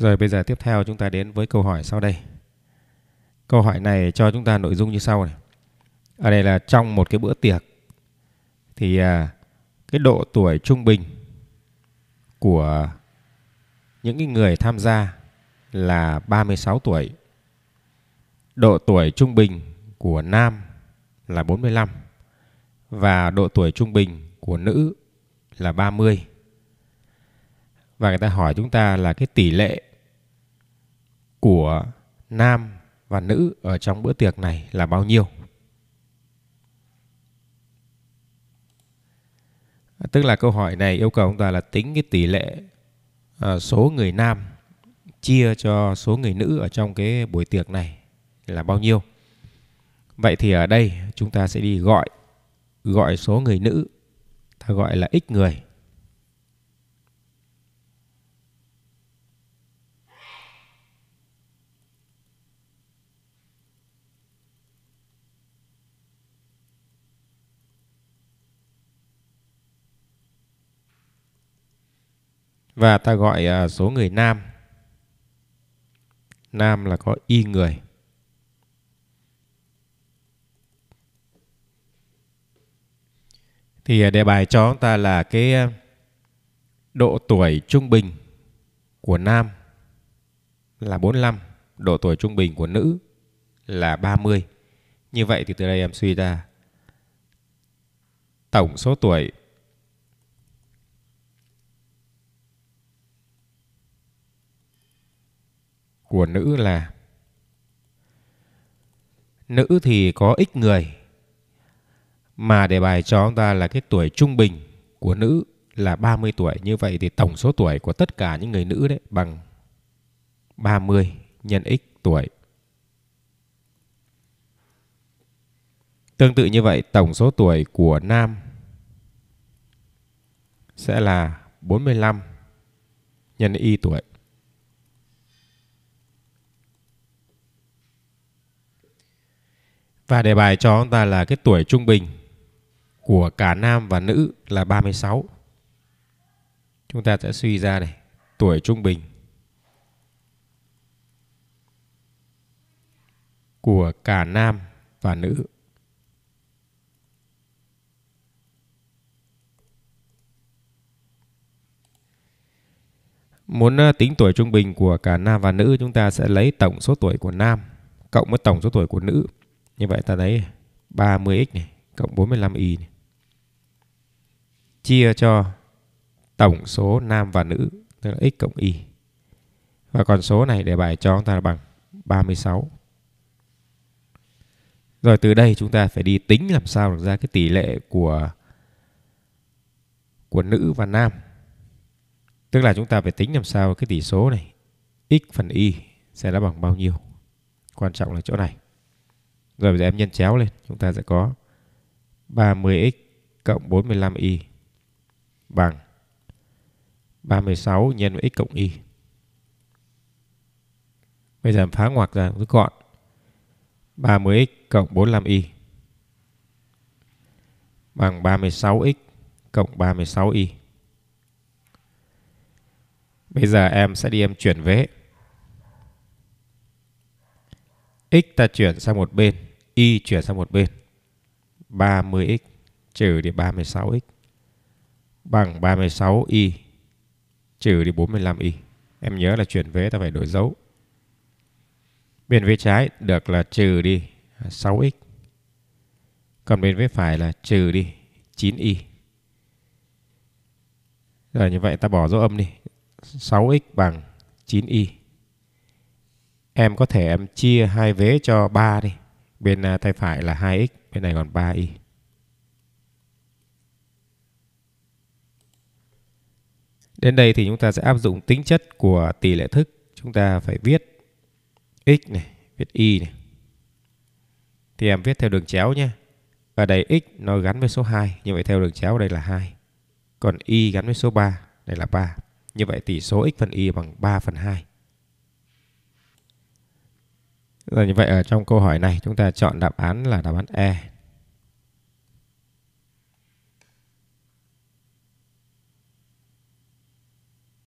Rồi bây giờ tiếp theo chúng ta đến với câu hỏi sau đây. Câu hỏi này cho chúng ta nội dung như sau này. Ở à, đây là trong một cái bữa tiệc thì à, cái độ tuổi trung bình của những cái người tham gia là 36 tuổi. Độ tuổi trung bình của nam là 45 và độ tuổi trung bình của nữ là 30. Và người ta hỏi chúng ta là cái tỷ lệ của nam và nữ ở trong bữa tiệc này là bao nhiêu. Tức là câu hỏi này yêu cầu chúng ta là tính cái tỷ lệ à, số người nam chia cho số người nữ ở trong cái buổi tiệc này là bao nhiêu. Vậy thì ở đây chúng ta sẽ đi gọi gọi số người nữ ta gọi là x người Và ta gọi à, số người nam. Nam là có y người. Thì à, đề bài cho chúng ta là cái à, độ tuổi trung bình của nam là 45, độ tuổi trung bình của nữ là 30. Như vậy thì từ đây em suy ra tổng số tuổi của nữ là Nữ thì có ít người Mà đề bài cho ông ta là cái tuổi trung bình của nữ là 30 tuổi Như vậy thì tổng số tuổi của tất cả những người nữ đấy bằng 30 nhân x tuổi Tương tự như vậy tổng số tuổi của nam sẽ là 45 nhân y tuổi. Và đề bài cho chúng ta là cái tuổi trung bình của cả nam và nữ là 36. Chúng ta sẽ suy ra này, tuổi trung bình của cả nam và nữ Muốn ờ, tính tuổi trung bình của cả nam và nữ chúng ta sẽ lấy tổng số tuổi của nam cộng với tổng số tuổi của nữ như vậy ta lấy 30x này cộng 45y này. chia cho tổng số nam và nữ tức là x cộng y. Và còn số này để bài cho chúng ta là bằng 36. Rồi từ đây chúng ta phải đi tính làm sao được ra cái tỷ lệ của của nữ và nam. Tức là chúng ta phải tính làm sao cái tỷ số này x phần y sẽ là bằng bao nhiêu. Quan trọng là chỗ này. Rồi bây giờ em nhân chéo lên, chúng ta sẽ có 30x cộng 45y bằng 36 nhân x cộng y. Bây giờ em phá ngoặc ra rút gọn. 30x cộng 45y bằng 36x cộng 36y. Bây giờ em sẽ đi em chuyển vế. x ta chuyển sang một bên y chuyển sang một bên 30x trừ đi 36x bằng 36y trừ đi 45y. Em nhớ là chuyển vế ta phải đổi dấu. Bên vế trái được là trừ đi 6x. Còn bên vế phải là trừ đi 9y. Rồi như vậy ta bỏ dấu âm đi. 6x bằng 9y. Em có thể em chia hai vế cho 3 đi. Bên à, tay phải là 2x, bên này còn 3y. Đến đây thì chúng ta sẽ áp dụng tính chất của tỷ lệ thức. Chúng ta phải viết x này, viết y này. Thì em viết theo đường chéo nhé. Ở đây x nó gắn với số 2, như vậy theo đường chéo đây là 2. Còn y gắn với số 3, đây là 3. Như vậy tỷ số x phần y bằng 3 phần 2. Rồi như vậy ở trong câu hỏi này chúng ta chọn đáp án là đáp án E.